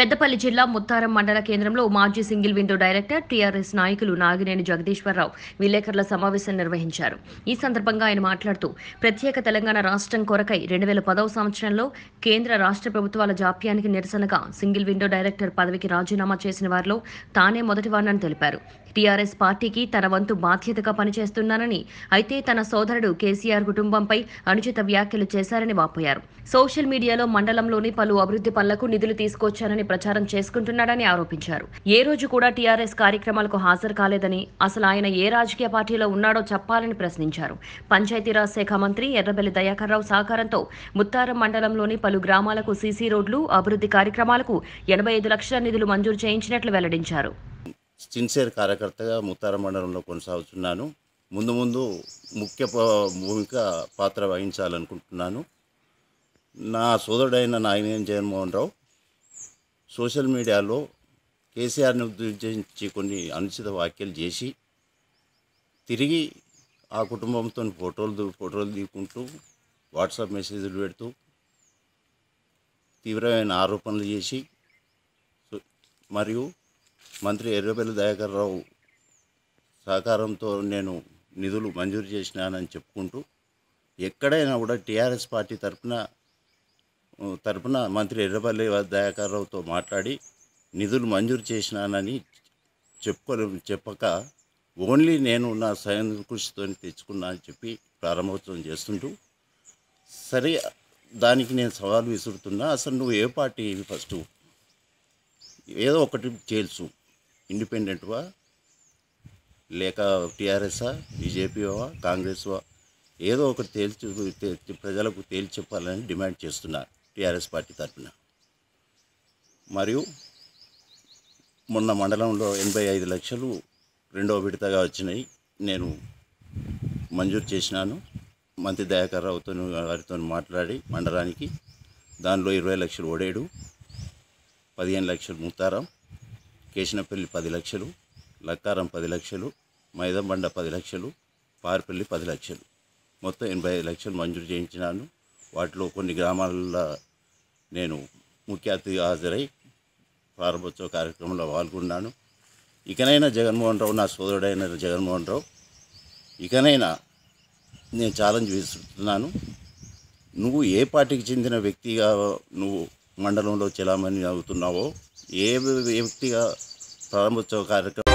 పెద్దపల్లి జిల్లా ముత్తారం మండల కేంద్రంలో మాజీ సింగిల్ విండో డైరెక్టర్ టీఆర్ఎస్ నాయకులు నాగినేని జగదీశ్వరరావు విలేకరుల సమావేశం నిర్వహించారు ఈ సందర్భంగా ఆయన మాట్లాడుతూ ప్రత్యేక తెలంగాణ రాష్ట్రం కొరకై రెండు వేల పదవ సంవత్సరంలో కేంద్ర రాష్ట్ర ప్రభుత్వాల జాప్యానికి నిరసనగా సింగిల్ విండో డైరెక్టర్ పదవికి రాజీనామా చేసిన వారిలో తానే మొదటివాడనని తెలిపారు టీఆర్ఎస్ పార్టీకి తన వంతు బాధ్యతగా పనిచేస్తున్నానని అయితే తన సోదరుడు కేసీఆర్ కుటుంబంపై అనుచిత వ్యాఖ్యలు చేశారని వాపోయారు సోషల్ మీడియాలో మండలంలోని పలు అభివృద్ధి పనులకు నిధులు తీసుకొచ్చారని ప్రచారం చేసుకుంటున్నాడని ఆరోపించారు ఏ రోజు కూడా టీఆర్ఎస్ కార్యక్రమాలకు హాజరు కాలేదని అసలు ఆయన ఏ రాజకీయ పార్టీలో ఉన్నాడో చెప్పాలని ప్రశ్నించారు పంచాయతీరాజ్ శాఖ మంత్రి ఎర్రబెల్లి దయాకర్రావు సహకారంతో ముత్తారం మండలంలోని పలు గ్రామాలకు సీసీ రోడ్లు అభివృద్ధి కార్యక్రమాలకు ఎనభై ఐదు లక్షల నిధులు మంజూరు చేయించినట్లు వెల్లడించారు సిన్సియర్ కార్యకర్తగా ముత్తారం మండలంలో కొనసాగుతున్నాను ముందు ముందు ముఖ్య భూమిక పాత్ర వహించాలనుకుంటున్నాను నా సోదరుడైన నాయనేని జగన్మోహన్ రావు సోషల్ మీడియాలో కేసీఆర్ని ఉద్దేశించి కొన్ని అనుచిత వ్యాఖ్యలు చేసి తిరిగి ఆ కుటుంబంతో ఫోటోలు ఫోటోలు తీసుకుంటూ వాట్సాప్ మెసేజ్లు పెడుతూ తీవ్రమైన ఆరోపణలు చేసి మరియు మంత్రి ఎర్రబెల్లి దయాకర్ రావు సహకారంతో నేను నిధులు మంజూరు చేసినానని చెప్పుకుంటూ ఎక్కడైనా కూడా టీఆర్ఎస్ పార్టీ తరఫున తరపున మంత్రి ఎర్రబల్లి దయాకర్రావుతో మాట్లాడి నిధులు మంజూరు చేసినానని చెప్పుకో చెప్పక ఓన్లీ నేను నా స్వయం కృషితో తెచ్చుకున్నా అని చెప్పి ప్రారంభోత్సవం చేస్తుంటూ సరే దానికి నేను సవాల్ విసురుతున్నా అసలు నువ్వు ఏ పార్టీ ఫస్ట్ ఏదో ఒకటి చేల్చు ఇండిపెండెంట్వా లేక టీఆర్ఎస్ఆ బీజేపీవా కాంగ్రెస్వా ఏదో ఒకటి తేల్చి ప్రజలకు తేల్చి చెప్పాలని డిమాండ్ చేస్తున్నారు టీఆర్ఎస్ పార్టీ తరఫున మరియు మొన్న మండలంలో ఎనభై ఐదు లక్షలు రెండవ విడతగా వచ్చినాయి నేను మంజూరు చేసినాను మంత్రి దయాకర్ రావుతో గారితో మాట్లాడి మండలానికి దానిలో ఇరవై లక్షలు ఒడేడు పదిహేను లక్షలు ముత్తారం కేసినపల్లి పది లక్షలు లక్కారం పది లక్షలు మైదంబండ పది లక్షలు పార్పల్లి పది లక్షలు మొత్తం ఎనభై ఐదు లక్షలు మంజూరు చేయించినాను వాటిలో కొన్ని గ్రామాల నేను ముఖ్య అతిథిగా హాజరై ప్రారంభోత్సవ కార్యక్రమంలో పాల్గొన్నాను ఇకనైనా జగన్మోహన్ రావు నా సోదరుడైన జగన్మోహన్ రావు ఇకనైనా నేను ఛాలెంజ్ విస్తున్నాను నువ్వు ఏ పార్టీకి చెందిన వ్యక్తిగా నువ్వు మండలంలో చెలామణి అవుతున్నావో ఏ వ్యక్తిగా ప్రారంభోత్సవ కార్యక్రమం